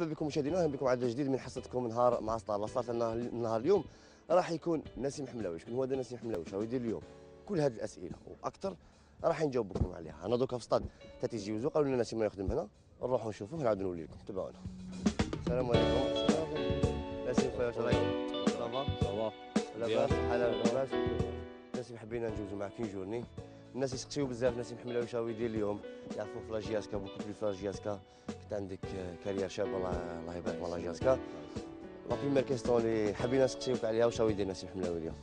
مرحبا بكم مشاهدينا اهلا بكم عدد جديد من حصتكم نهار مع ستار لاصات نهار اليوم راح يكون نسيم حملاوي شكون هو هذا نسيم حملاوي شنو يدير اليوم كل هذه الاسئله واكثر راح نجاوبكم عليها انا دوكا في سطاد تاتي جيوزو قالوا لنا نسيم يخدم هنا نروحوا نشوفوه نعاودوا نولي لكم تبعونا السلام عليكم نسيم خويا واش رايك صافا صافا لاباس حاله لاباس نسيم حبينا نجوزو معك جورني الناس يسقسيو بزاف الناس يحملوا يشاو ديال اليوم يعرفوا في لاجياسكا بوكو بلو في لاجياسكا كنت عندك كارير شاب الله الله يبارك في لاجياسكا لا بريمير كيستيون اللي حابين نسقسيوك عليها وشاوي ديال الناس يحملوا اليوم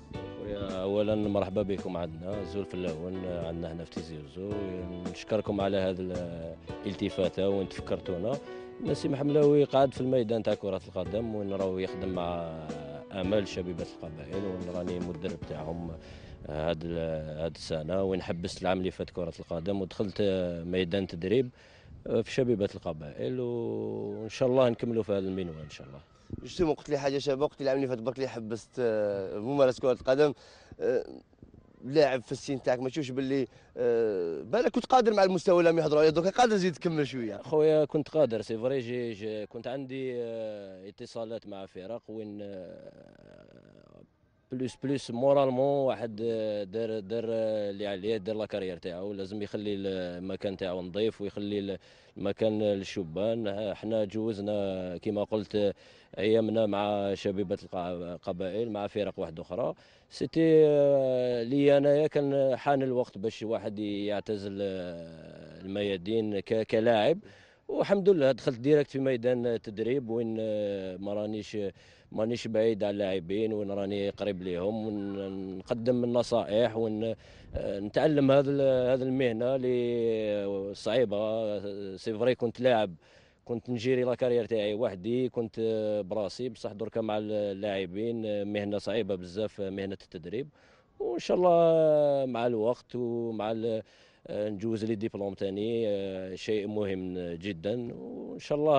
اولا مرحبا بكم عندنا زول في اللون عندنا هنا في تيزي وزو نشكركم على هذه الالتفاته وين تفكرتونا نسيم حملاوي قاعد في الميدان تاع كره القدم وين راهو يخدم مع امال شبيبه القبائل وين راني مدرب تاعهم هاد هاد السنه وين حبست العام اللي فات كره القدم ودخلت ميدان تدريب آه، في شبيبه القبائل وان شاء الله نكملوا في هذا المنوال ان شاء الله جوستومون قلت لي حاجه شابه قلت لي العام اللي فات برك اللي حبست آه، ممارسه كره القدم آه، لاعب في السن تاعك ما تشوفش باللي آه بالك كنت قادر مع المستوى اللي يهضروا عليه دوك قادر زيد تكمل شويه خويا كنت قادر سي فري جي, كنت عندي اتصالات مع فرق وين بلوس بلوس مورالمون واحد آه، دار دار آه، اللي عليه دار لا كارير تاعو لازم يخلي المكان تاعو نظيف ويخلي المكان للشبان آه، حنا جوزنا كما قلت ايامنا مع شبيبه القبائل مع فرق واحده اخرى سيتي لي انايا كان حان الوقت باش واحد يعتزل الميادين كلاعب والحمد لله دخلت ديريكت في ميدان التدريب وين ما رانيش مانيش بعيد على اللاعبين وين راني قريب ليهم ونقدم النصائح ونتعلم هذا هذا المهنه اللي صعيبه سي فري كنت لاعب كنت نجيري لا كارير تاعي وحدي كنت براسي بصح دركا مع اللاعبين مهنه صعيبه بزاف مهنه التدريب وان شاء الله مع الوقت ومع نجوز لي ديبلوم تاني آه، شيء مهم جدا وان شاء الله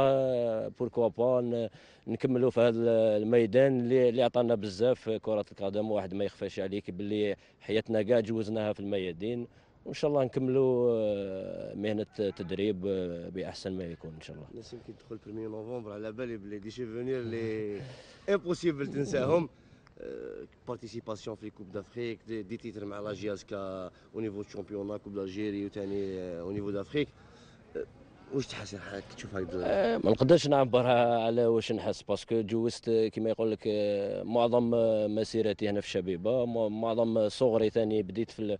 بوركوا آه، با نكملوا في هذا الميدان اللي عطانا بزاف كره القدم واحد ما يخفاش عليك باللي حياتنا كاع جوزناها في الميادين وان شاء الله نكملوا آه، مهنه تدريب باحسن ما يكون ان شاء الله الناس يمكن تدخل في 1 نوفمبر على بالي بلي دي شيفونير اللي امبوسيبل تنساهم بارتيسيباسيون في كوب دافريك دي, دي تيتر مع لاجياز كا او نيفو الشامبيونا كوب دالجيري وثاني او نيفو دافريك واش تحس حالك تشوف هكذا آه ما نقدرش نعبر على واش نحس باسكو جوست كيما يقول لك آه، معظم آه، مسيرتي هنا في الشبيبه معظم صغري ثاني بديت في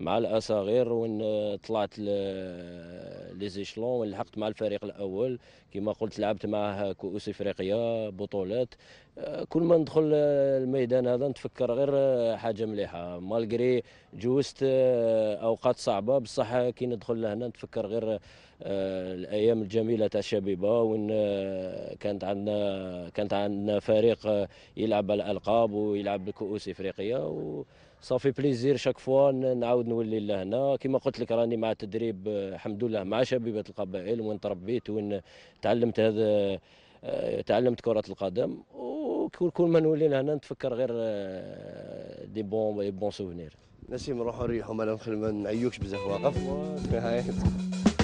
مع الاصغير وين آه، طلعت آه، لي زيشلون وين لحقت مع الفريق الاول كما قلت لعبت معه كؤوس افريقيا بطولات آه، كل ما ندخل الميدان هذا نتفكر غير حاجه مليحه مالغري جوزت اوقات صعبه بصح كي ندخل لهنا نتفكر غير الايام الجميله تاع الشبيبه وين كانت عندنا كانت عندنا فريق يلعب على الالقاب ويلعب بكؤوس افريقيا و صافي بليزير شاك فوا نعاود نولي لهنا كما قلت لك راني مع التدريب آه، الحمد لله مع شبيبه القبائل وين تربيت وين تعلمت هذا آه، تعلمت كره القدم وكل ما نولي لهنا نتفكر غير آه، دي بون بون سوفونير نسيم روحوا نريحو مالهم خير ما نعيوكش بزاف واقف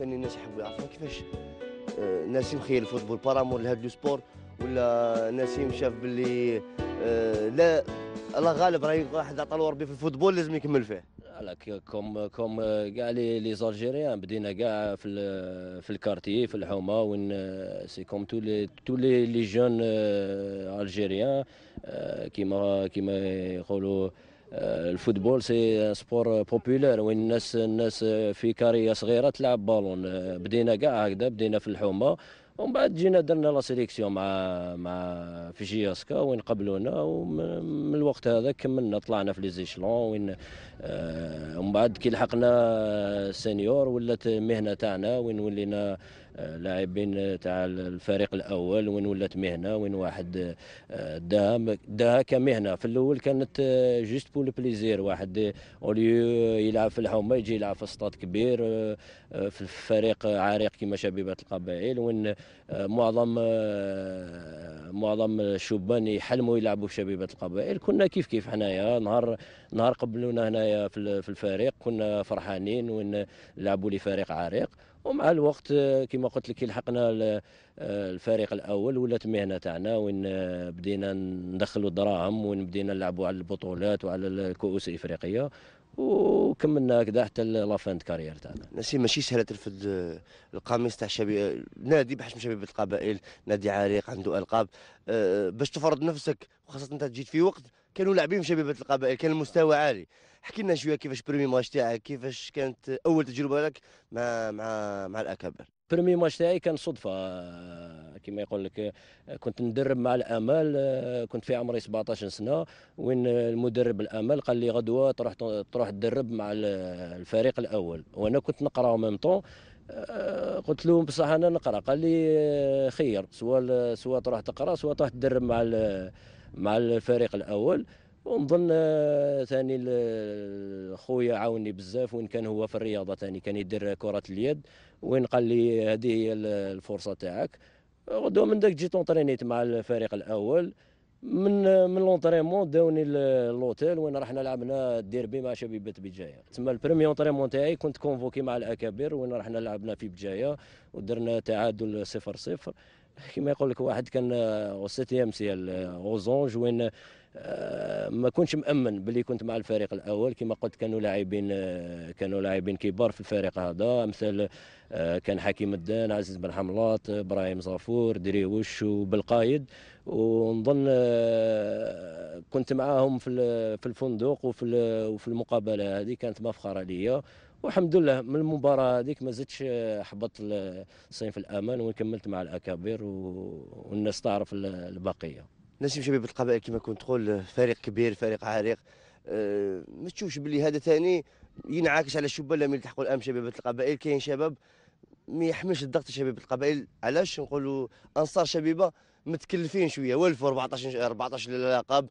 ثاني الناس يحبوا يعرفوا كيفاش آه، نسيم خير الفوتبول بارامور لهذا سبور ولا نسيم شاف باللي آه، لا الله غالب راهي واحد عطى ربي في الفوتبول لازم يكمل فيه كوم كوم آه، كاع لي لي زالجيريان بدينا كاع في في الكارتي في الحومه وين سي كوم تو لي تو لي لي جون الجيريان كيما كيما يقولوا آه، الفوتبول سي سبور بوبولير وين الناس الناس في كاريه صغيره تلعب بالون آه، بدينا كاع هكذا بدينا في الحومه ومن بعد جينا درنا لا سيليكسيون مع مع في جياسكا وين قبلونا ومن الوقت هذا كملنا طلعنا في لي زيشلون وين آه، ومن بعد كي لحقنا سينيور ولات المهنه تاعنا وين ولينا لاعبين تاع الفريق الاول وين ولات مهنه وين واحد آه، داها داها كمهنه في الاول كانت جوست بو بليزير واحد اوليو آه، يلعب في الحومه يجي يلعب في سطاد كبير آه، في فريق عريق كما شبيبه القبائل وين معظم معظم الشبان يحلموا يلعبوا في شبيبه القبائل كنا كيف كيف حنايا نهار نهار قبلونا هنايا في الفريق كنا فرحانين وين لعبوا لفريق عريق ومع الوقت آه، كما قلت لك لحقنا آه، الفريق الاول ولات مهنه تاعنا وين آه، بدينا ندخلوا الدراهم وين بدينا نلعبوا على البطولات وعلى الكؤوس الافريقيه وكملنا هكذا حتى لافانت كارير تاعنا نسيم ماشي سهله ترفد القميص تاع شبي... نادي بحجم شبيبه القبائل نادي عريق عنده القاب باش تفرض نفسك وخاصه انت جيت في وقت كانوا لاعبين في شبيبه القبائل كان المستوى عالي احكي لنا شويه كيفاش برومي ماتش تاعك كيفاش كانت اول تجربه لك مع مع مع الاكابر برومي ماتش تاعي كان صدفه كما يقول لك كنت ندرب مع الامل كنت في عمري 17 سنه وين المدرب الامل قال لي غدوه تروح تروح تدرب مع الفريق الاول وانا كنت نقرا او ميم طون قلت له بصح انا نقرا قال لي آه، خير سواء سواء تروح تقرا سواء تروح تدرب مع مع الفريق الاول ونظن آه، ثاني آه، خويا عاوني بزاف وين كان هو في الرياضه ثاني كان يدير كره اليد وين قال لي هذه هي الفرصه تاعك غدو من داك جيت اونترينيت مع الفريق الاول من من لونترينمون داوني لوتيل وين رحنا لعبنا الديربي مع شبيبه بجايه تما البريمي اونترينمون تاعي كنت كونفوكي مع الاكابر وين رحنا لعبنا في بجايه ودرنا تعادل صفر صفر كما يقول لك واحد كان او سيتيام سي اوزونج وين آه، ما كنتش مامن باللي كنت مع الفريق الاول كما قلت كانوا لاعبين آه، كانوا لاعبين كبار في الفريق هذا مثل آه، كان حكيم الدان عزيز بن حملاط ابراهيم زافور دريوش وبالقايد ونظن كنت معاهم في في الفندق وفي وفي المقابله هذه كانت مفخره ليا والحمد لله من المباراه هذيك ما زدتش حبطت في الامان وكملت مع الاكابر والناس تعرف البقيه نسيم شباب القبائل كما كنت تقول فريق كبير فريق عريق أه ما تشوفش باللي هذا ثاني ينعكس على الشباب لما يلتحقوا الان شباب القبائل كاين شباب ما يحملش الضغط شباب القبائل علاش نقولوا انصار شبيبه متكلفين شويه والفوا 14 14 لقب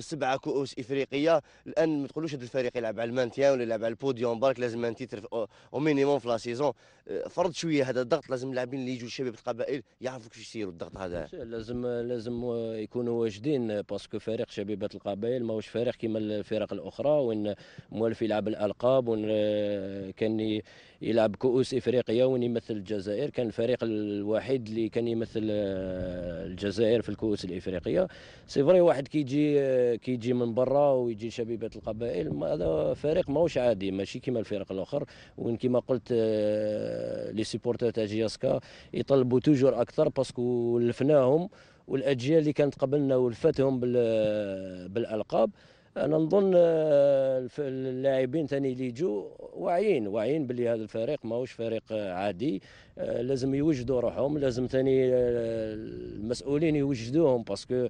سبعه كؤوس افريقيه الان ما تقولوش هذا الفريق يلعب على المانتيان ولا يلعب على البوديوم برك لازم ان تيتر او مينيموم في لا سيزون آه، فرض شويه هذا الضغط لازم اللاعبين اللي يجوا الشباب القبائل يعرفوا كيفاش يسيروا الضغط هذا لازم لازم يكونوا واجدين باسكو فريق شبيبه القبائل ماهوش فريق كما الفرق الاخرى وين موالف يلعب الالقاب وين آه، كان يلعب كؤوس افريقيا وين يمثل الجزائر كان الفريق الوحيد اللي كان يمثل آه، الجزائر في الكؤوس الافريقيه سي فري واحد كيجي آه، كيجي من برا ويجي شبيبه القبائل هذا فريق ماهوش عادي ماشي كيما الفرق الاخر وين كيما قلت آه، لي سيبورتر تاع جياسكا يطلبوا توجور اكثر باسكو ولفناهم والاجيال اللي كانت قبلنا ولفتهم بالالقاب انا نظن آه، اللاعبين ثاني اللي يجوا واعيين واعيين بلي هذا الفريق ماهوش فريق عادي آه، لازم يوجدوا روحهم لازم ثاني آه، المسؤولين يوجدوهم باسكو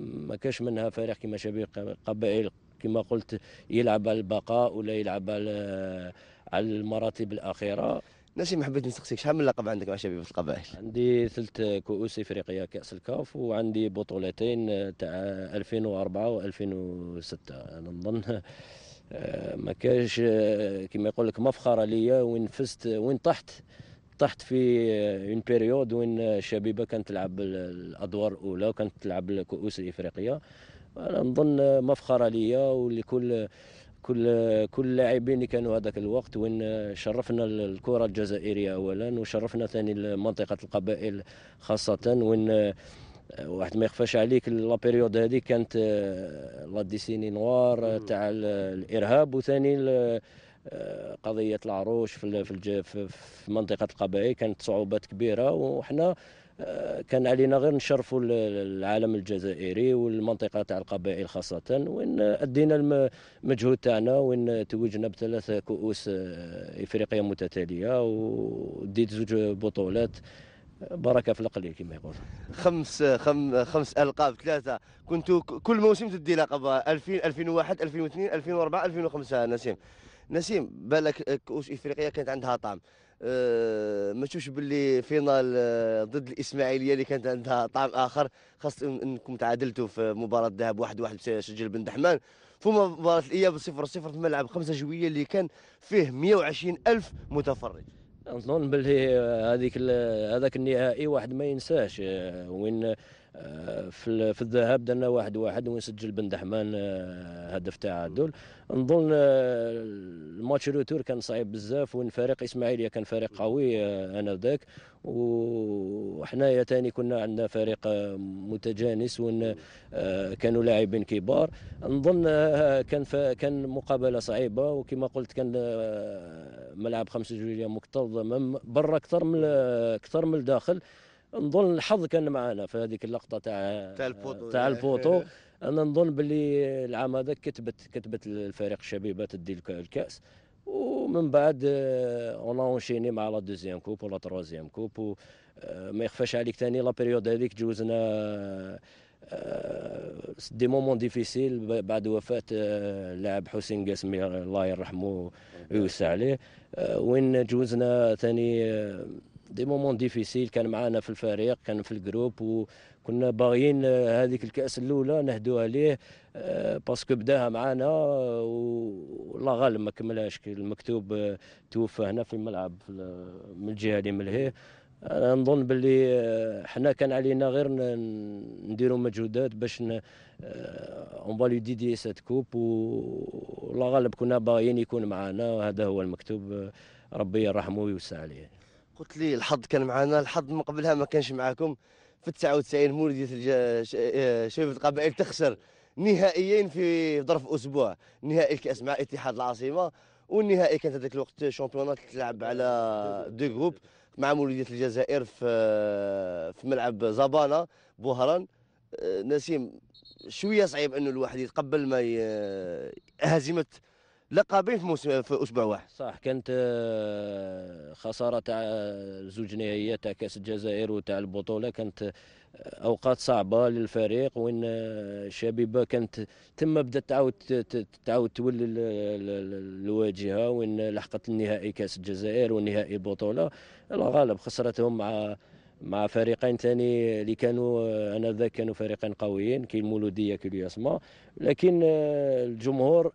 ما كاش منها فريق كما شبيه قبائل كما قلت يلعب على البقاء ولا يلعب على المراتب الاخيره ما حبيت نسقسيك شحال من لقب عندك مع شبيبه القبائل؟ عندي ثلث كؤوس افريقيه كاس الكاف وعندي بطولتين تاع 2004 و2006 انا نظن آه، ما كاش آه، كيما يقول لك مفخره ليا وين فزت وين طحت طحت في اون آه، بيريود وين شبيبه كانت تلعب الادوار الاولى وكانت تلعب الكؤوس الافريقيه انا نظن مفخره ليا ولكل كل كل اللاعبين اللي كانوا هذاك الوقت وين شرفنا الكره الجزائريه اولا وشرفنا ثاني منطقه القبائل خاصه وين واحد ما يخفاش عليك لا بيريود هذه كانت لا ديسيني نوار تاع الارهاب وثاني قضيه العروش في في منطقه القبائل كانت صعوبات كبيره وحنا آه، كان علينا غير نشرفوا العالم الجزائري والمنطقه تاع القبائل خاصه وين ادينا المجهود تاعنا وين توجنا بثلاث كؤوس آه، افريقيه متتاليه وديت زوج بطولات بركه في القليل كما يقول خمس خم خمس القاب ثلاثه كنت كل موسم تدي لقب 2000 2001 2002 2004 2005 نسيم نسيم بالك كؤوس افريقيه كانت عندها طعم آه، ما تشوفش باللي فينال آه، ضد الاسماعيليه اللي كانت عندها طعم اخر خاصه انكم تعادلتوا في مباراه الذهاب 1-1 واحد واحد آه، سجل بن دحمان في مباراه الاياب 0-0 في ملعب خمسه جويه اللي كان فيه 120 الف متفرج نظن باللي هذيك هذاك النهائي واحد ما ينساش وين في في الذهاب درنا واحد واحد ونسجل بن دحمان آه، هدف تعادل نظن آه، الماتش روتور كان صعيب بزاف وان فريق اسماعيليه كان فريق قوي آه، انذاك وحنايا تاني كنا عندنا فريق متجانس وان كانوا لاعبين كبار نظن كان كان مقابله صعيبه وكما قلت كان ملعب 5 جويليه مكتظ برا اكثر من اكثر من الداخل نظن الحظ كان معنا في هذيك اللقطه تاع تاع البوطو تاع البوطو انا نظن باللي العام هذا كتبت كتبت الفريق الشبيبات تدي الكاس ومن بعد اون آه، اونشيني مع لا دوزيام كوب ولا تروزيام كوب ما يخفاش عليك ثاني لا بيريود هذيك جوزنا دي مومون ديفيسيل بعد وفاه آه، اللاعب حسين قاسمي الله يرحمه ويوسع عليه آه، وين جوزنا ثاني دي مومون ديفيسيل كان معانا في الفريق كان في الجروب وكنا باغيين آه، هذيك الكاس الاولى نهدوها ليه آه، باسكو بداها معانا والله غالب ما كملهاش المكتوب آه، توفى هنا في الملعب من الجهه اللي ملهيه انا نظن باللي حنا كان علينا غير نديروا مجهودات باش اون لي ديدي سات كوب والله غالب كنا باغيين يكون معانا وهذا هو المكتوب ربي يرحمه ويوسع عليه قلت لي الحظ كان معنا الحظ من قبلها ما كانش معاكم في 99 مولوديه شباب القبائل تخسر نهائيين في ظرف اسبوع نهائي الكاس مع اتحاد العاصمه والنهائي كانت هذاك الوقت شامبيونات تلعب على دو جروب مع مولوديه الجزائر في في ملعب زبانه بوهران آه، نسيم شويه صعيب انه الواحد يتقبل ما هزيمه لقبين في, في اسبوع واحد صح كانت آه، خساره تاع آه، زوج نهائيات تاع كاس الجزائر وتاع البطوله كانت آه، اوقات صعبه للفريق وين شبيبه كانت تم بدات تعاود تعاود تولي الواجهه وين لحقت النهائي كاس الجزائر والنهائي البطوله الغالب خسرتهم مع مع فريقين ثاني اللي كانوا انذاك كانوا فريقين قويين كاين المولوديه كاين لكن الجمهور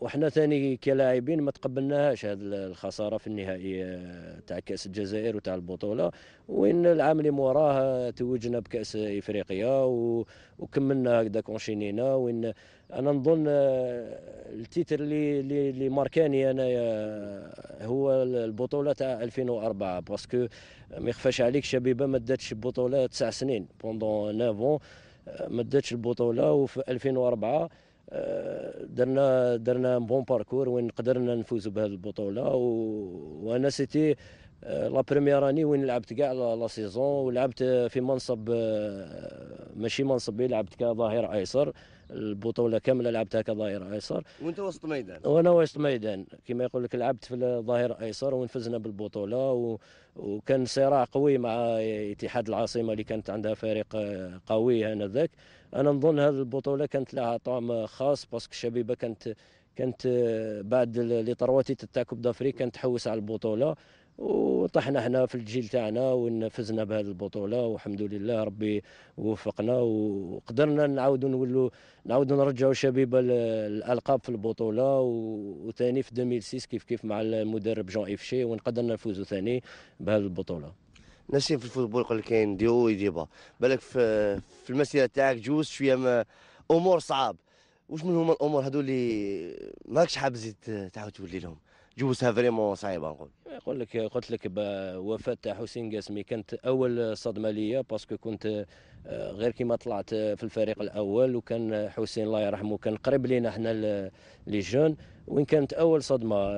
وحنا ثاني كلاعبين ما تقبلناهاش هذه الخساره في النهائي آه، تاع كاس الجزائر وتاع البطوله وين العام اللي موراه آه، توجنا بكاس افريقيا وكملنا هكذا كونشينينا وين انا نظن آه، التيتر اللي اللي ماركاني انا هو البطوله تاع 2004 باسكو ما يخفاش عليك شبيبه ما داتش بطوله تسع سنين بوندون نافون ما داتش البطوله وفي 2004 درنا درنا بون باركور وين قدرنا نفوزوا بهذه البطوله وانا سيتي آه، لا بريمير اني وين لعبت كاع لا سيزون ولعبت في منصب آه، ماشي منصبي لعبت كظهير ايسر البطوله كامله لعبتها كظهير ايسر وانت وسط ميدان وانا وسط ميدان كما يقول لك لعبت في الظهير ايسر ونفزنا بالبطوله و... وكان صراع قوي مع اتحاد العاصمه اللي كانت عندها فريق قوي انذاك انا نظن هذه البطوله كانت لها طعم خاص باسكو الشبيبه كانت كانت بعد لي طرواتي تاع كوب دافريك كانت تحوس على البطوله وطحنا احنا في الجيل تاعنا وفزنا بهذه البطوله والحمد لله ربي وفقنا وقدرنا نعاودوا نولوا نعاودوا نرجعوا شبيبه الالقاب في البطوله وثاني في 2006 كيف كيف مع المدرب جون ايفشي ونقدرنا نفوزوا ثاني بهذه البطوله ناسين في الفوتبول قال كاين ديو ويديبا بالك في, في المسيره تاعك جوز شويه امور صعاب واش من هما الامور هذو اللي ماكش حاب تزيد تعاود تولي لهم جوزها فريمون صعيبه نقول يقول لك قلت لك وفاه حسين قاسمي كانت اول صدمه ليا باسكو كنت آه، غير كيما طلعت في الفريق الاول وكان حسين الله يرحمه كان قريب لينا حنا لي جون وين كانت اول صدمه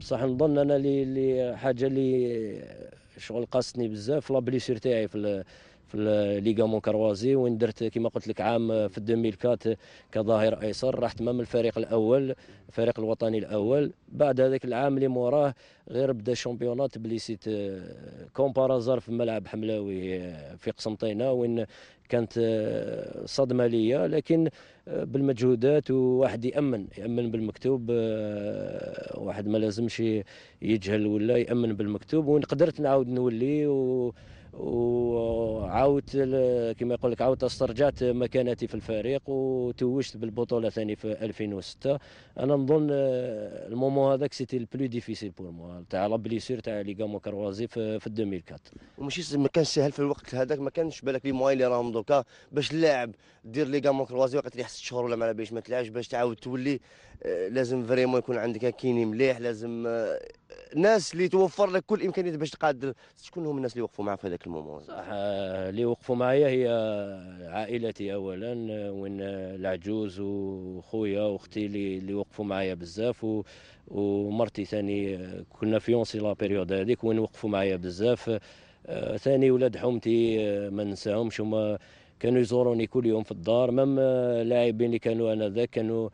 بصح نظن انا اللي حاجه اللي شغل قاستني بزاف لا بليسير تاعي في في مون كروازي وين درت كما قلت لك عام في 2004 كظاهر ايسر رحت من الفريق الاول الفريق الوطني الاول بعد هذاك العام اللي موراه غير بدا الشامبيونات بليسيت آه، كومبارازار في ملعب حملاوي آه، في قسنطينه وين كانت آه، صدمه ليا لكن آه، بالمجهودات وواحد يامن يامن بالمكتوب آه، واحد ما لازمش يجهل ولا يامن بالمكتوب ونقدرت نعاود نولي و وعاودت كما يقول لك عاودت استرجعت مكانتي في الفريق وتوجت بالبطوله ثاني في 2006 انا نظن المومون هذاك سيتي البلو ديفيسيل بور مو تاع لا بليسير تاع ليغامون كروازي في 2004 وماشي ما كانش سهل في الوقت هذاك ما كانش بالك لي موان اللي راهم دوكا باش اللاعب دير ليغامون كروازي وقت اللي يحس شهور ولا ما باش ما تلعبش باش تعاود تولي آه، لازم فريمون يكون عندك كيني مليح لازم آه، ناس اللي توفر لك كل الامكانيات باش تقادر شكون هم الناس اللي وقفوا معك في هذاك المومون صح آه، اللي وقفوا معايا هي عائلتي اولا وين العجوز وخويا واختي اللي اللي وقفوا معايا بزاف و... ومرتي ثاني كنا فيونسي لا بيريود هذيك وين وقفوا معايا بزاف آه، ثاني ولاد حومتي آه، ما ننساهمش هما كانوا يزوروني كل يوم في الدار مام اللاعبين آه، اللي كانوا انا ذاك كانوا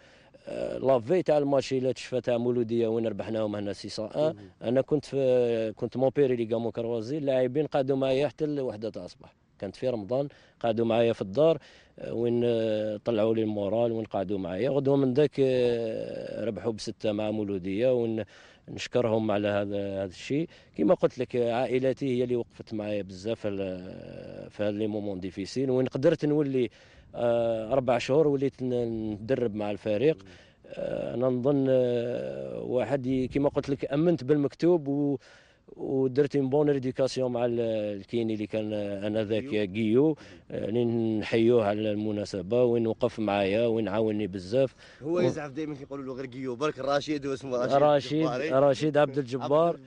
لافي تاع الماتش اللي تشفى تاع مولوديه وين ربحناهم هنا 6 انا كنت في كنت موبيري لي كامون كروازي اللاعبين قعدوا معايا حتى الوحده تاع الصباح كانت في رمضان قعدوا معايا في الدار وين طلعوا لي المورال وين قعدوا معايا غدوه من ذاك ربحوا بسته مع مولوديه وين نشكرهم على هذا هذا الشيء كما قلت لك عائلتي هي اللي وقفت معايا بزاف في هاد لي مومون ديفيسيل وين قدرت نولي آه، اربع شهور وليت ندرب مع الفريق آه، انا نظن آه، واحد كما قلت لك امنت بالمكتوب ودرت ان بون ريديكاسيون مع الكيني اللي كان انذاك أيوه. جيو آه، نحيوه على المناسبه وين وقف معايا وين عاوني بزاف هو يزعف دائما كيقولوا له غير جيو برك رشيد واسمه رشيد رشيد رشيد عبد الجبار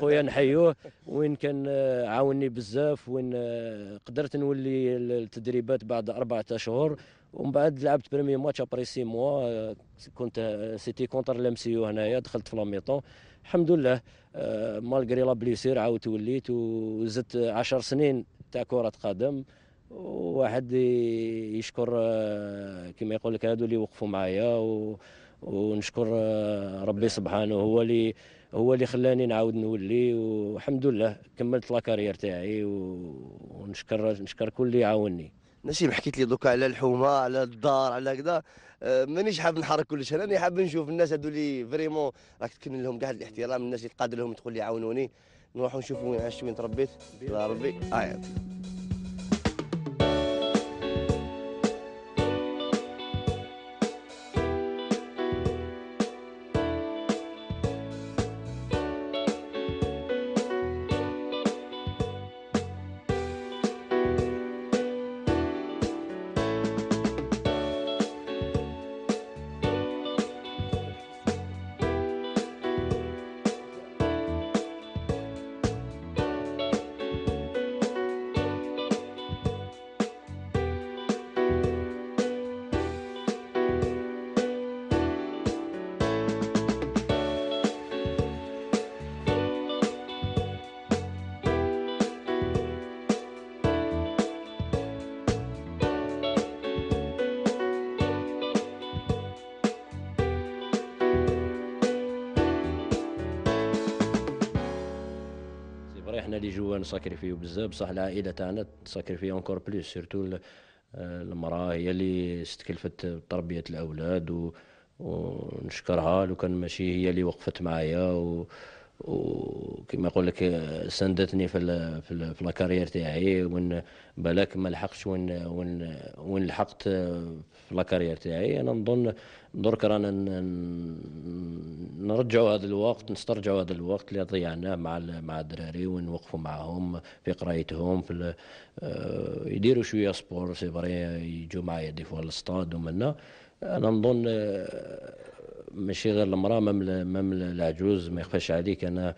خويا نحيوه وين كان آه، عاوني بزاف وين آه، قدرت نولي التدريبات بعد اربعة اشهر ومن بعد لعبت بريمي ماتش ابري سي موا كنت سيتي كونتر لامسيو هنايا دخلت في لاميطون الحمد لله آه، مالغري لا بليسير عاودت وليت وزدت عشر سنين تاع كره قدم وواحد يشكر آه، كما يقول لك هادو اللي وقفوا معايا و... ونشكر آه، ربي سبحانه هو اللي هو اللي خلاني نعاود نولي والحمد لله كملت لا كارير تاعي ونشكر نشكر كل اللي عاوني نسيم حكيت لي دوكا على الحومه على الدار على كذا آه، مانيش حاب نحرك كلش شيء راني حاب نشوف الناس هذو اللي فريمون راك تكن لهم كاع الاحترام الناس اللي تقاد لهم تقول لي عاونوني نروحوا نشوفوا وين عشت وين تربيت ربي آه جوا نسكري فيه بزاف بصح العائله تاعنا تساكريفيو فيه اونكور بلوس سيرتو المراه هي اللي استكلفت تربيه الاولاد و... ونشكرها لو كان ماشي هي اللي وقفت معايا و... وكما يقول لك سندتني في في, ال في لاكارير تاعي وين بالك ما لحقتش وين وين وين لحقت في لاكارير تاعي انا نظن درك رانا نرجعوا هذا الوقت نسترجعوا هذا الوقت اللي ضيعناه مع مع الدراري ونوقفوا معاهم في قرايتهم في آه، يديروا شويه سبور سي فري يجوا معايا دي فوا للسطاد ومنا انا نظن ماشي غير المراه مام مام العجوز ما يخفاش عليك انا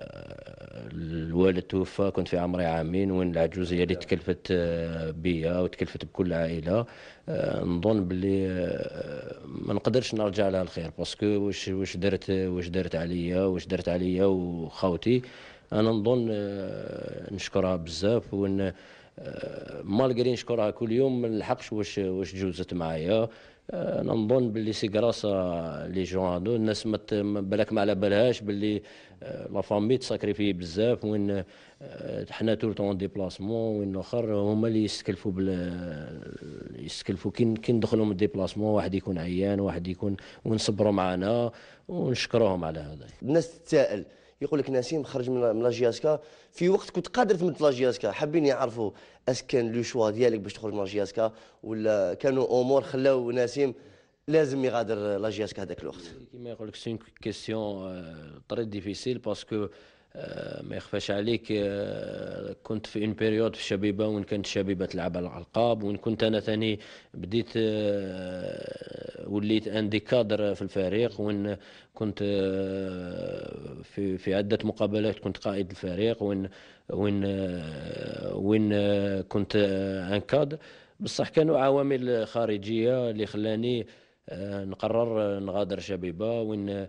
آه، الوالد توفى كنت في عمري عامين وين العجوز هي اللي تكلفت آه، بيا وتكلفت بكل عائله آه، نظن باللي ما نقدرش نرجع لها الخير باسكو واش واش درت واش درت عليا واش درت عليا وخاوتي انا نظن نشكرها بزاف وان مالغري نشكرها كل يوم ما نلحقش واش واش جوزت معايا آه، نظن باللي سي كراسا آه، لي جون هادو الناس بالك ما على بالهاش باللي آه، لا فامي تساكريفي بزاف وين حنا طول طون ديبلاسمون وين اخر هما اللي يستكلفوا بال يستكلفوا كي كي ندخلوا من ديبلاسمون واحد يكون عيان واحد يكون ونصبروا معنا ونشكروهم على هذا الناس تتساءل يقول لك نسيم خرج من لاجياسكا في وقت كنت قادر تمد لاجياسكا حابين يعرفوا اش كان لو شوا ديالك باش تخرج من لاجياسكا ولا كانوا امور خلاو نسيم لازم يغادر لاجياسكا هذاك الوقت كما يقول لك سي كيسيون تري ديفيسيل باسكو آه، ما يخفاش عليك آه، كنت في اون بيريود في الشبيبه وين كانت الشبيبه تلعب على الالقاب وين كنت انا ثاني بديت آه، وليت اندي كادر في الفريق وين كنت في في عده مقابلات كنت قائد الفريق وين وين وين كنت ان كادر بصح كانوا عوامل خارجيه اللي خلاني نقرر نغادر شبيبه وين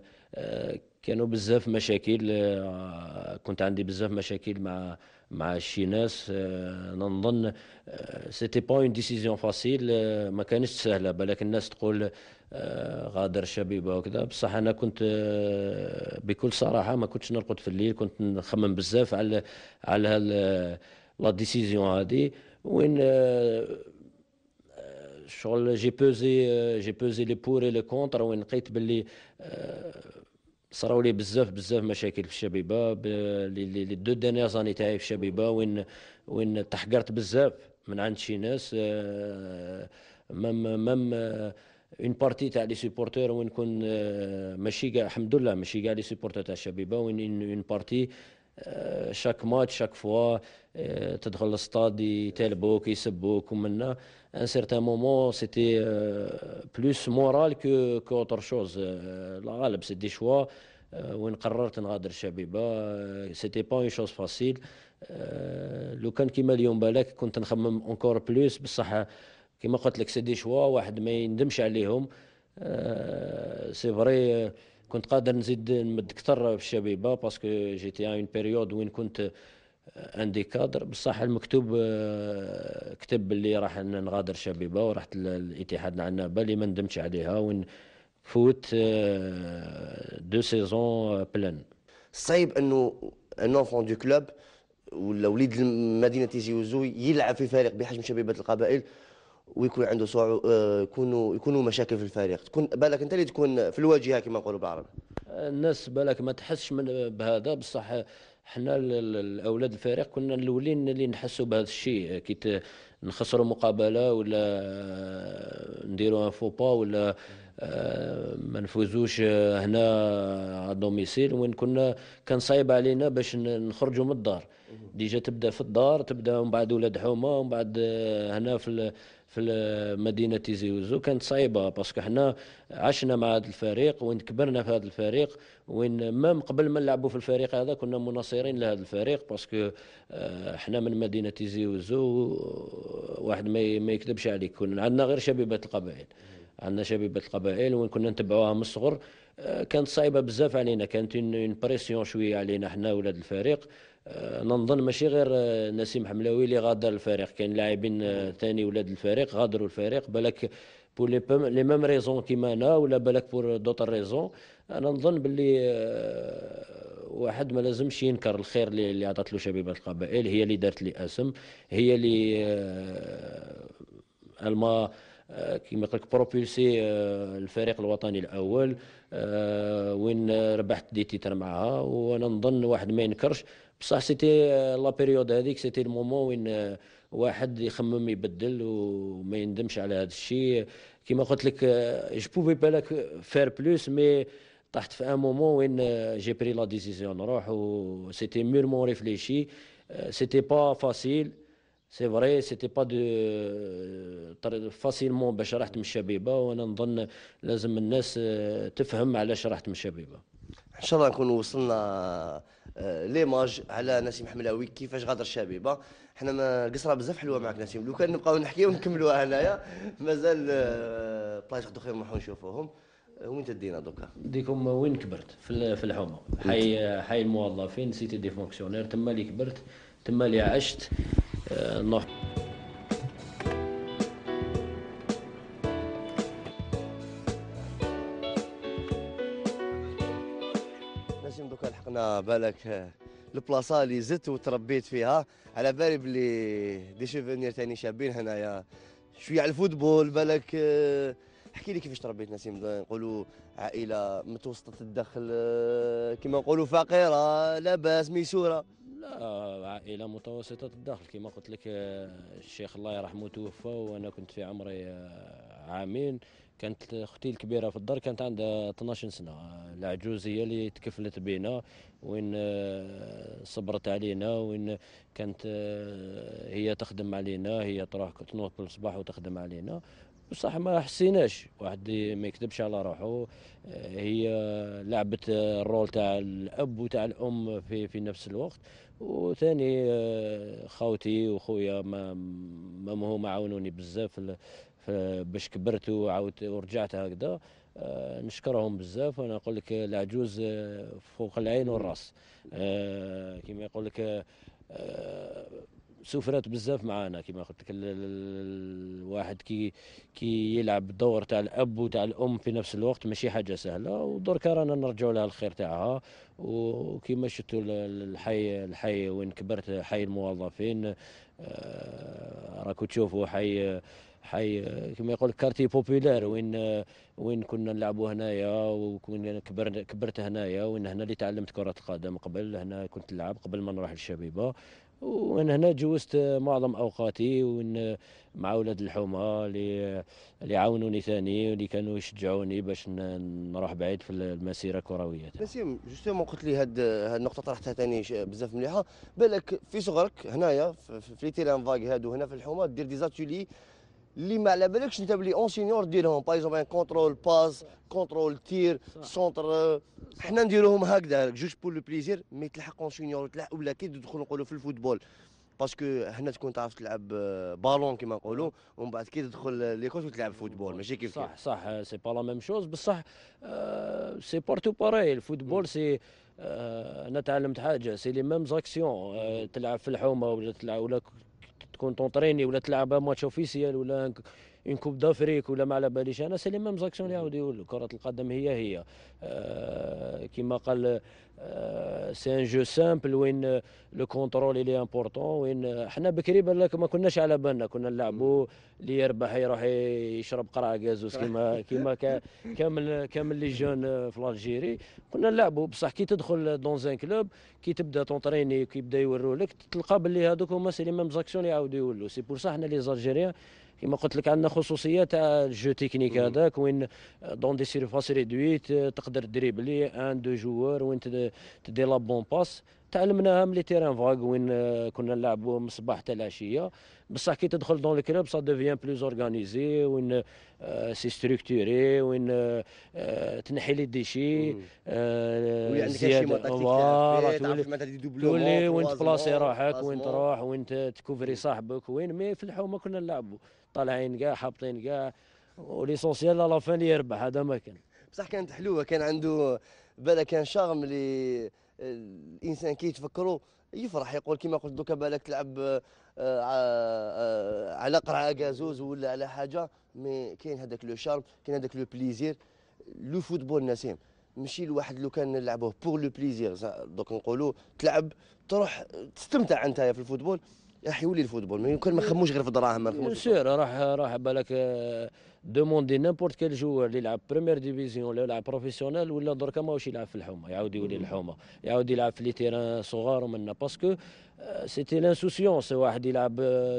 كانوا بزاف مشاكل آه، كنت عندي بزاف مشاكل مع مع شي ناس آه، نظن سيتي با اون ديسيزيون فاسيل ما كانتش سهله بالك الناس تقول آه، غادر شبيبه وكذا بصح انا كنت بكل صراحه ما كنتش نرقد في الليل كنت نخمم بزاف على على لا ديسيزيون هذه وين شغل جي بوزي جي بوزي لي بور اي لي كونتر وين لقيت باللي صراو لي بزاف بزاف مشاكل في الشبيبه لي دو دانيير زاني تاعي في الشبيبه وين وين تحقرت بزاف من عند شي ناس آه، مام مام اون آه، بارتي تاع لي سيبورتور وين كون آه، ماشي كاع الحمد لله ماشي كاع لي سيبورتور تاع الشبيبه وين اون بارتي آه، شاك مات شاك فوا آه، تدخل للستاد يتالبوك يسبوك ومنا ان سيرتان مومون سيتي بلوس مورال كو كوتر شوز الغالب سي دي شوا وين قررت نغادر الشبيبه سيتي با اون شوز فاسيل لو كان كيما اليوم بالك كنت نخمم اونكور بلوس بصح كيما قلت لك سي دي شوا واحد ما يندمش عليهم سي آه، فري كنت قادر نزيد نمد اكثر في الشبيبه باسكو جيتي اون بيريود وين كنت عندي كادر بصح المكتوب آه، كتب اللي راح نغادر شبيبه ورحت للاتحاد العنابه اللي ما ندمتش عليها وين فوت دو سيزون بلان صعيب انه ان انفون دو كلوب ولا وليد مدينه تيزي وزو يلعب في فريق بحجم شبيبه القبائل ويكون عنده صعوبه آه، يكونوا يكونوا مشاكل في الفريق تكون بالك انت اللي تكون في الواجهه كما نقولوا بالعربي الناس بالك ما تحسش من بهذا بصح حنا الاولاد الفريق كنا الاولين اللي نحسوا بهذا الشيء كي نخسروا مقابله ولا نديروا ان فوبا ولا آه، ما نفوزوش آه، هنا دوميسيل وين كنا كان صعيب علينا باش نخرجوا من الدار ديجا تبدا في الدار تبدا من بعد ولاد حومه ومن بعد هنا في في مدينة تيزي وزو كانت صعيبة باسكو حنا عشنا مع هذا الفريق وين كبرنا في هذا الفريق وين مام قبل ما نلعبوا في الفريق هذا كنا مناصرين لهذا الفريق باسكو آه، حنا من مدينة تيزي وزو واحد ما يكذبش عليك كنا عندنا غير شبيبة القبائل عندنا شبيبة القبائل وين كنا نتبعوها من الصغر آه، كانت صعيبة بزاف علينا كانت اون بريسيون شوية علينا حنا ولاد الفريق آه، نظن ماشي غير آه، نسيم حملاوي اللي غادر الفريق كاين لاعبين ثاني آه، ولاد الفريق غادروا الفريق بالك بور لي ميم ريزون كيما انا ولا بالك بور دوطر ريزون انا نظن باللي واحد ما لازمش ينكر الخير اللي, عطات له شبيبه القبائل هي اللي دارت لي اسم هي اللي الما كيما قلت بروبولسي الفريق الوطني الاول آه، وين ربحت دي تيتر معها وانا نظن واحد ما ينكرش بصح سيتي آه، لا بيريود هذيك سيتي المومون وين آه، واحد يخمم يبدل وما يندمش على هذا الشيء كيما قلت لك جو بوفي بالك فير بلوس مي طحت في ان مومون وين جي بري لا ديسيزيون نروح و سيتي ميرمون ريفليشي سيتي با فاسيل سي فري سيتي با دو فاسيلمون باش راحت من الشبيبه وانا نظن لازم الناس آه، تفهم علاش راحت من الشبيبه ان شاء الله نكون وصلنا آه، ليماج على نسيم حملاوي كيفاش غادر الشبيبه حنا ما قصرا بزاف حلوه معك نسيم لو كان نبقاو نحكيو ونكملوها هنايا مازال آه، بلايص واحد اخرين نروحو نشوفوهم وين تدينا دوكا؟ ديكم وين كبرت في الحومه حي حي الموظفين سيتي دي فونكسيونير تما اللي كبرت تما اللي عشت الله نجم دوكا لحقنا بالك آه، البلاصه اللي زدت وتربيت فيها على بالي بلي دي شوفونير ثاني شابين هنايا شويه على الفوتبول بالك آه، احكي لي كيفاش تربيت نسيم نقولوا عائله متوسطه الدخل آه، كما نقولوا فقيره لاباس ميسوره لا عائله متوسطه الدخل كما قلت لك الشيخ الله يرحمه توفى وانا كنت في عمري آه، عامين كانت اختي الكبيره في الدار كانت عندها 12 سنه آه، العجوز هي اللي تكفلت بينا وين آه، صبرت علينا وين كانت هي تخدم علينا هي تروح تنوض الصباح وتخدم علينا بصح ما حسيناش واحد ما يكذبش على روحه آه، هي لعبت الرول تاع الاب وتاع الام في في نفس الوقت وثاني آه، خوتي وخويا ما ما هما عاونوني بزاف باش كبرت وعاودت ورجعت هكذا آه، نشكرهم بزاف وانا نقول لك العجوز فوق العين والراس كما يقول لك سفرات بزاف معانا كما قلت لك الواحد كي كي يلعب الدور تاع الاب وتاع الام في نفس الوقت ماشي حاجه سهله ودركا رانا نرجعوا لها الخير تاعها وكيما شفتوا الحي الحي وين كبرت حي الموظفين آه، راكو تشوفوا حي حي كما يقول كارتي بوبولار وين وين كنا نلعبوا هنايا وكنا كبرنا كبرت هنايا وين هنا اللي تعلمت كره القدم قبل هنا كنت نلعب قبل ما نروح للشبيبه ومن هنا جوزت معظم اوقاتي وإن مع ولاد الحومه اللي اللي عاونوني ثاني واللي كانوا يشجعوني باش نروح بعيد في المسيره الكرويه نسيم جوستومون قلت لي هاد النقطه طرحتها ثاني بزاف مليحه بالك في صغرك هنايا في لي تيران فاغ هادو هنا في الحومه دير دي زاتولي اللي ما على بالكش انت بلي اونسينيور ديرهم باغ اكزومبل كونترول باس كونترول تير سونتر حنا نديروهم هكذا جوج بور لو بليزير مي تلحق اونسينيور ولا كي تدخل نقولوا في الفوتبول باسكو هنا تكون تعرف تلعب بالون كما نقولوا ومن بعد كي تدخل ليكوت وتلعب فوتبول ماشي كيف صح صح سي با لا ميم شوز بصح أه سي بارتو باراي الفوتبول سي أه انا تعلمت حاجه سي لي ميم زاكسيون أه تلعب في الحومه ولا تلعب ولا كون تونطريني ولا تلعب ماتش اوفيسيال ولا اون كوب دافريك ولا ما على باليش انا سي لي ميم زاكسيون اللي يعاود يقول كره القدم هي هي آه كما قال آه، سي ان جو سامبل وين آه، لو كونترول اللي امبورطون وين آه، حنا بكري بالك ما كناش على بالنا كنا نلعبوا اللي يربح يروح يشرب قرعه كازوس كما كما كامل كامل لي جون في الجيري كنا نلعبوا بصح كي تدخل دون زان كلوب كي تبدا تونتريني كي يبدا يورولك تلقى باللي هذوك هما سي لي ميم زاكسيون اللي عاود يولوا سي بور سا حنا لي زالجيريان كما قلت لك عندنا خصوصيه آه، تاع الجو تكنيك هذاك وين دون دي سيرفاس ريدويت آه، تقدر دريبلي ان دو جوار وين تدي لا بون باس تعلمناها من لي تيران فاغ وين آه، كنا نلعبوا من الصباح حتى العشيه بصح كي تدخل دون الكلوب سا ديفيان بلوز اورغانيزي وين سي آه، ستركتوري وين آه، تنحي لي ديشي ولي عندك شي ماتاكتيك تولي وين تبلاصي روحك وين تروح وين تكوفري صاحبك وين مي في الحومه كنا نلعبوا طالعين كاع حابطين كاع وليسونسيال لا فان يربح هذا ما كان بصح كانت حلوه كان عنده بالك كان شغم اللي الانسان كي يتفكروا يفرح يقول كما قلت دوكا بالك تلعب آه، آه، على قرعه كازوز ولا على حاجه مي كاين هذاك لو شارم كاين هذاك لو بليزير لو فوتبول نسيم ماشي الواحد لو كان نلعبوه بور لو بليزير دوك نقولوا تلعب تروح تستمتع انت في الفوتبول راح يولي الفوتبول ما يمكن ما خموش غير في الدراهم ما سير راح راح بالك آه، دوموندي نيمبورت كيل جوار اللي يلعب بريمير ديفيزيون ولا يلعب بروفيسيونيل ولا دركا ماهوش يلعب في الحومه يعاود يولي الحومه يعاود يلعب في لي تيران صغار ومنا باسكو سيتي لانسوسيونس واحد يلعب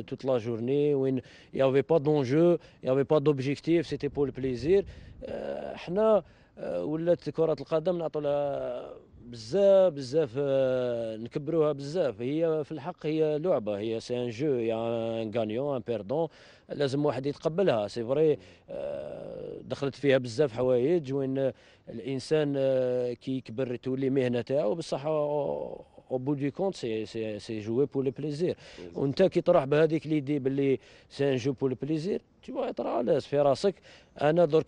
توت لا جورني وين يافي با دونجو يافي با دوبجيكتيف سيتي بور بليزير حنا euh، ولات كره القدم نعطوا لها بزاف بزاف آه، نكبروها بزاف هي في الحق هي لعبه هي سي ان جو يا ان غانيون ان بيردون لازم واحد يتقبلها سي فري آه، دخلت فيها بزاف حوايج وين الانسان آه، كي يكبر تولي مهنه تاعو بصح au bout du compte, c'est jouer pour le plaisir. On te qui te l'idée que c'est un jeu pour le plaisir, tu vas être à l'aise, à l'amal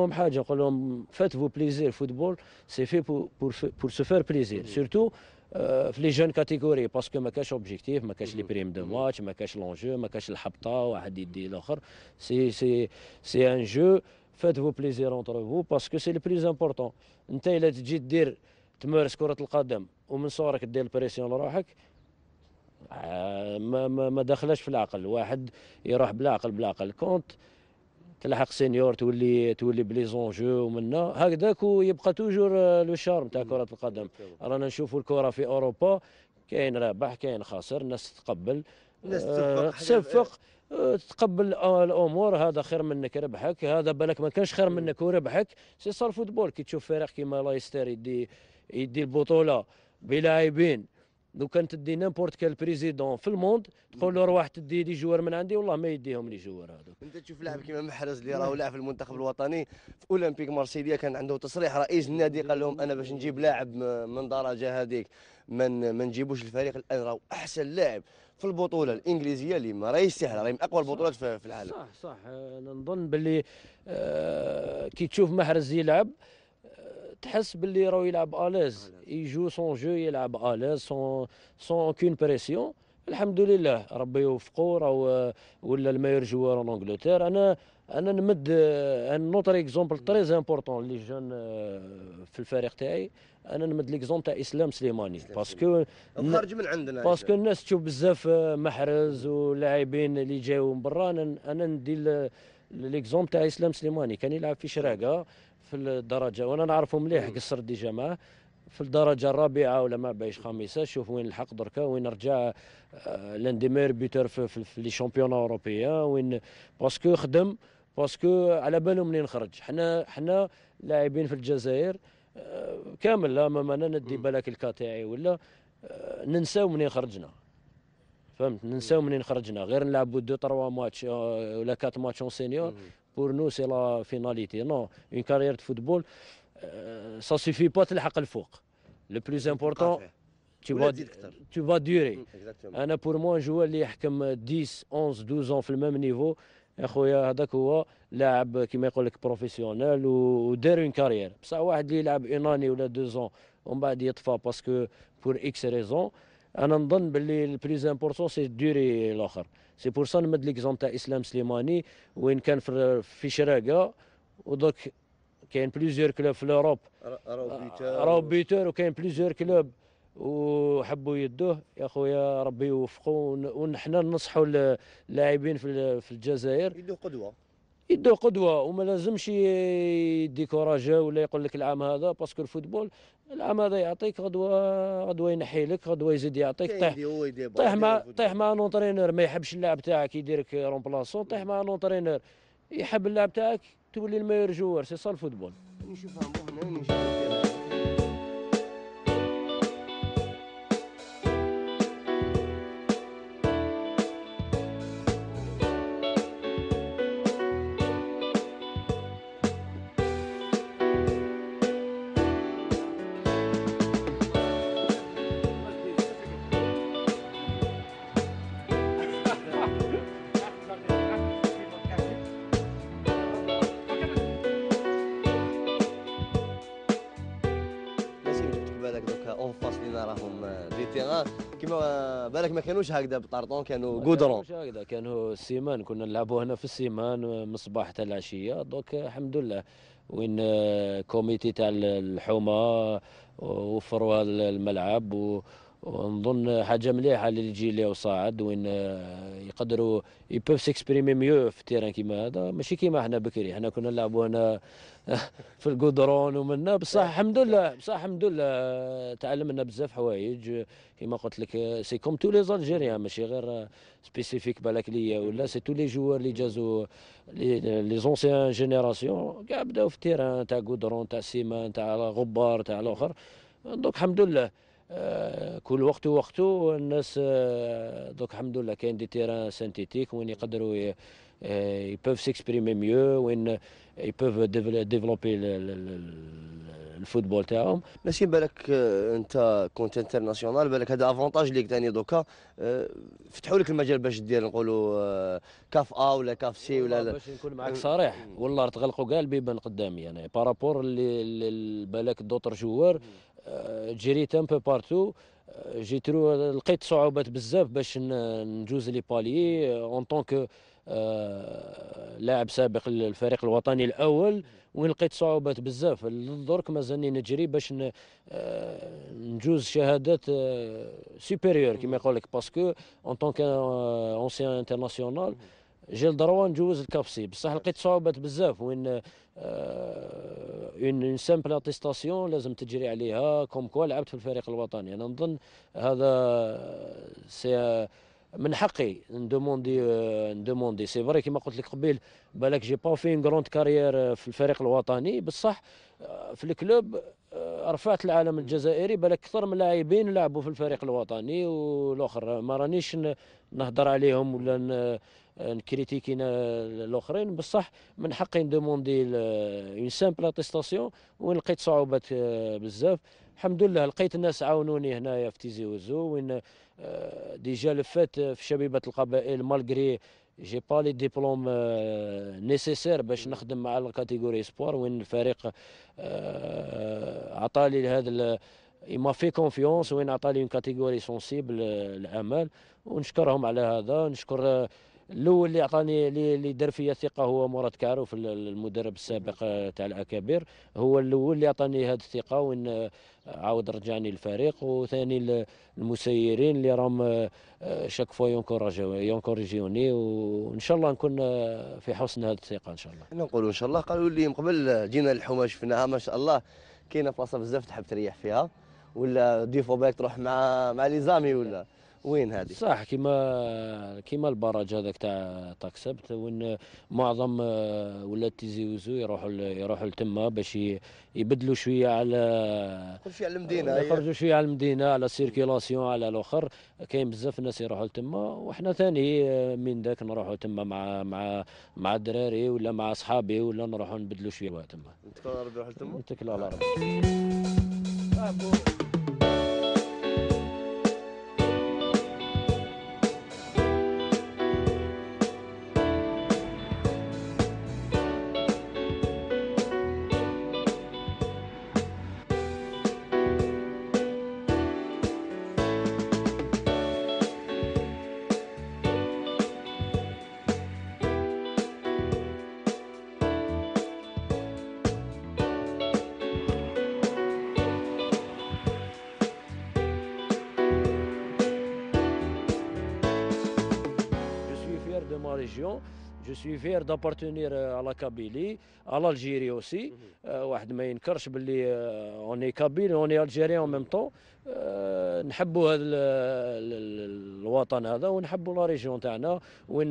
ou à faites-vous plaisir, football, c'est fait pour, pour, se faire plaisir. Surtout, في euh, les jeunes catégories parce que كاش اوبجيكتيف ما les mm-hmm. pas de mm-hmm. match, de match, كاش لونجو C'est un فاتفو بليزير اونتر فو باسكو سي لو بليز امبورطون انت الا تجي دير تمارس كره القدم ومن صغرك دير البريسيون لروحك ما ما, ما دخلش في العقل واحد يروح بالعقل بالعقل كونت تلحق سينيور تولي تولي بلي زونجو ومنا هكذاك ويبقى توجور لو شارم تاع كره القدم رانا نشوفوا الكره في اوروبا كاين رابح كاين خاسر الناس تتقبل الناس تتفق تقبل الامور هذا خير منك ربحك هذا بالك ما كانش خير منك وربحك سي صار فوتبول كي تشوف فريق كيما لايستر يدي يدي البطوله بلاعبين لو كان تدي نيمبورت كال بريزيدون في الموند تقول له روح تدي لي جوار من عندي والله ما يديهم لي جوار هذوك انت تشوف لاعب كيما محرز اللي راهو لاعب في المنتخب الوطني في اولمبيك مارسيليا كان عنده تصريح رئيس النادي قال لهم انا باش نجيب لاعب من درجه هذيك ما نجيبوش الفريق الان راهو احسن لاعب في البطوله الانجليزيه اللي ما راهيش سهله راهي من اقوى البطولات في العالم صح صح انا نظن باللي آه، كي تشوف محرز يلعب آه، تحس باللي راهو يلعب اليز يجو سون جو يلعب اليز سون سون اوكين بريسيون الحمد لله ربي يوفقه راهو آه، ولا المير جوار انجلتير انا انا نمد آه، ان نوتر اكزومبل تري امبورطون لي جون آه، في الفريق تاعي انا نمد ليكزومبل تاع اسلام سليماني باسكو خارج من عندنا باسكو الناس تشوف بزاف آه، محرز ولاعبين اللي جاوا من برا انا ندي ليكزومبل تاع اسلام سليماني كان يلعب في شراقه في الدرجه وانا نعرفه مليح قصر دي جماعه في الدرجة الرابعة ولا ما بايش خامسة شوف وين الحق دركا وين رجع لان دي مير بيتر في, في لي شامبيون اوروبيان وين باسكو خدم باسكو على بالهم منين نخرج حنا حنا لاعبين في الجزائر آه، كامل لا ما انا ندي بالك الكا تاعي ولا آه، ننساو منين خرجنا فهمت ننساو منين خرجنا غير نلعبوا دو تروا ماتش آه، ولا كات ماتش اون سينيور بور نو سي لا فيناليتي نو اون كارير فوتبول سا سيفي با تلحق الفوق لو بلوز امبورطون تو با ديوري انا بور مو Pour اللي يحكم 10, 11, 12 اون في الميم نيفو يا خويا هذاك هو لاعب كيما يقول لك بروفيسيونيل ودار اون كارير بصح واحد اللي يلعب اوناني ولا دو زون ومن بعد يطفى باسكو بور اكس ريزون انا نظن باللي البليز امبورتون سي ديوري الاخر سي بور سا نمد ليكزوم تاع اسلام سليماني وين كان في شراقه ودوك كاين بليزيور كلوب في لوروب راهو بيتور وكاين بليزيور كلوب وحبوا يدوه يا خويا ربي يوفقه ونحن ننصحوا اللاعبين في الجزائر يدوه قدوه يدوا قدوه وما لازمش يديكوراجا ولا يقول لك العام هذا باسكو الفوتبول العام هذا يعطيك غدوه غدوه ينحي لك غدوه يزيد يعطيك طيح طيح مع طيح مع نونترينور ما يحبش اللاعب تاعك يديرك رومبلاسون طيح مع نونترينور يحب اللاعب تاعك تولي المايور جوار سي صا الفوتبول نشوفها هنا نشوفها ما كانوش هكذا بطارطون كانوا قدرون هكذا كانوا السيمان كنا نلعبوا هنا في السيمان آه، من الصباح حتى العشيه دونك آه، الحمد لله وين آه، كوميتي تاع الحومه وفروا الملعب و ونظن حاجه مليحه للجيل اللي وصاعد وين آه، يقدروا يبوف سيكسبريمي ميو في التيران كيما هذا ماشي كيما احنا بكري احنا كنا نلعبوا هنا في القدرون ومنا بصح الحمد لله بصح الحمد لله آه، تعلمنا بزاف حوايج كيما قلت لك سي كوم تو لي زالجيريان ماشي غير سبيسيفيك آه، بالك ليا ولا سي تو لي جوار اللي جازو لي زونسيان جينيراسيون كاع بداو في التيران تاع قدرون تاع سيمان تاع غبار تاع الاخر دونك الحمد لله آه، كل وقت وقته الناس آه، دوك الحمد لله كاين دي تيران سانتيتيك وين يقدروا يبوف سيكسبريمي ميو وين يبوف peuvent الفوتبول تاعهم ماشي بالك آه، انت كنت انترناسيونال بالك هذا افونتاج ليك ثاني دوكا فتحوا لك المجال باش دير نقولوا كاف ا ولا كاف سي ولا باش نكون معك صريح والله تغلقوا كاع البيبان قدامي انا يعني بارابور اللي بالك دوطر جوار جريت ان بو بارتو جيت لقيت صعوبات بزاف باش نجوز لي باليي اون طونك لاعب سابق للفريق الوطني الاول وين لقيت صعوبات بزاف درك مازالني نجري باش آه، نجوز شهادات سوبيريور آه، كما يقول لك باسكو اون طونك اونسيان انترناسيونال جي دروا نجوز الكابسي بصح لقيت صعوبات بزاف وين آه، اون سامبل اتيستاسيون لازم تجري عليها كوم كوا لعبت في الفريق الوطني انا نظن هذا سي من حقي ندوموندي ندوموندي سي فري كيما قلت لك قبيل بالك جي با في كروند كارير في الفريق الوطني بصح آه، في الكلوب آه، رفعت العالم الجزائري بالك اكثر من لاعبين لعبوا في الفريق الوطني والاخر ما رانيش نهضر عليهم ولا آه، نكريتيكي الاخرين بصح من حقي ندوموندي اون سامبل اتيستاسيون وين لقيت صعوبات بزاف الحمد لله لقيت الناس عاونوني هنايا في تيزي وزو وين ديجا euh, لفات euh, في شبيبه القبائل مالغري جي با لي ديبلوم نيسيسير باش نخدم مع الكاتيجوري سبوار وين الفريق euh, عطالي هذا ما في كونفيونس وين عطالي اون كاتيجوري سونسيبل العمل ونشكرهم على هذا نشكر الاول اللي عطاني اللي دار فيا ثقه هو مراد كاروف المدرب السابق تاع الاكابر هو الاول اللي عطاني هذه الثقه وين عاود رجعني الفريق وثاني المسيرين اللي راهم شاك فوا يونكورجيوني وان شاء الله نكون في حسن هذه الثقه ان شاء الله نقولوا ان شاء الله قالوا لي من قبل جينا للحومه شفناها ما شاء الله كاينه بلاصه بزاف تحب تريح فيها ولا ديفو بالك تروح مع مع لي زامي ولا وين هذه صح كيما كيما البراج هذاك تاع سبت وين معظم آه، تيزي وزو يروحوا يروحوا لتما باش يبدلوا شويه على كل شيء على المدينه يخرجوا شويه على المدينه على السيركيلاسيون على الاخر كاين بزاف ناس يروحوا لتما وحنا ثاني آه، من ذاك نروحوا تما مع مع مع الدراري ولا مع اصحابي ولا نروحوا نبدلوا شويه تما نتكلوا على ربي نتكلوا على ربي fier de ma région. جو سوي فير à la Kabylie, à l'Algérie اوسي mhm. euh, واحد ما ينكرش باللي اوني euh, on est Algérien en même temps. Euh, نحبوا هذا الوطن هذا ونحبوا لا ريجيون تاعنا وين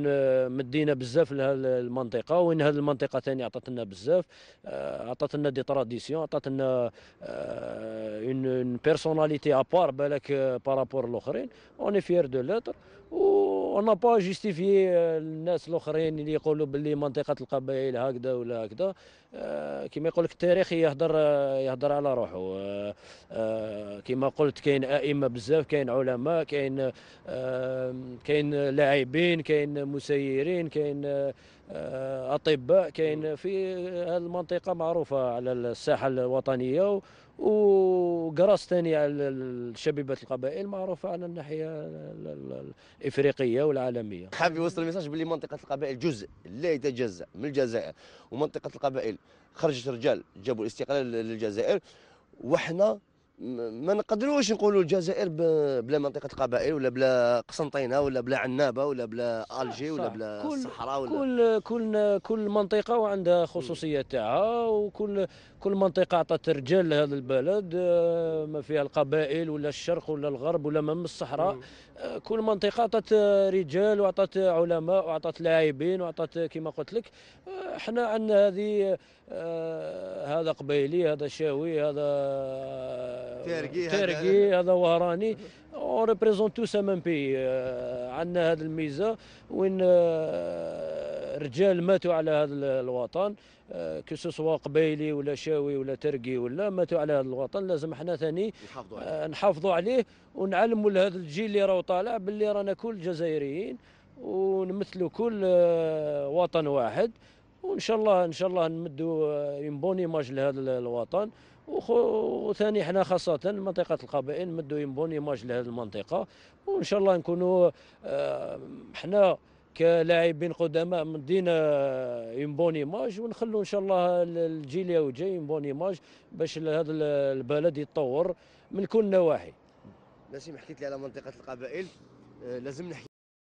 مدينا بزاف لهذه المنطقه وين هذه المنطقه ثاني عطات لنا بزاف عطات لنا دي تراديسيون عطات لنا اون بيرسوناليتي ابار بالك بارابور الاخرين اوني فير دو لوتر وانا با جيستيفي الناس الاخرين اللي يقولوا باللي منطقه القبائل هكذا ولا هكذا آه، كما يقول لك التاريخ يهضر يهضر على روحه آه، آه، كما قلت كاين ائمه بزاف كاين علماء كاين كاين لاعبين كاين مسيرين كاين اطباء كاين في المنطقه معروفه على الساحه الوطنيه وقراص ثاني على الشبيبات القبائل معروفه على الناحيه الافريقيه والعالميه. حاب يوصل الميساج باللي منطقه القبائل جزء لا يتجزا من الجزائر ومنطقه القبائل خرجت رجال جابوا الاستقلال للجزائر وحنا ما نقدروش نقولوا الجزائر بلا منطقه قبائل ولا بلا قسنطينه ولا بلا عنابه ولا بلا الجي ولا بلا الصحراء ولا كل كل كل منطقه وعندها خصوصيه تاعها وكل كل منطقه عطات رجال لهذا البلد آه، ما فيها القبائل ولا الشرق ولا الغرب ولا من الصحراء آه، كل منطقه عطات رجال وعطات علماء وعطات لاعبين وعطات كما قلت لك آه، احنا عندنا هذه هذا قبيلي هذا شاوي هذا تيرغي هذا وهراني اون ريبريزونتو سا ميم بي عندنا هذه الميزه وين آه، رجال ماتوا على هذا الوطن كو سوا قبايلي ولا شاوي ولا ترقي ولا ماتوا على هذا الوطن لازم احنا ثاني نحافظوا آه، عليه, نحافظوا عليه ونعلموا لهذا الجيل اللي راهو طالع باللي رانا كل جزائريين ونمثلوا كل آه، وطن واحد وان شاء الله ان شاء الله نمدوا ان بون ايماج لهذا الوطن وثاني حنا خاصة منطقة القبائل مدوا يمبون يماج لهذه المنطقة وإن شاء الله نكونوا آه، حنا كلاعبين قدماء مدينا آه، يمبون يماج ونخلوا ان شاء الله الجيل الجاي يمبون يماج باش هذا البلد يتطور من كل نواحي نسيم حكيت لي على منطقة القبائل آه، لازم نحكي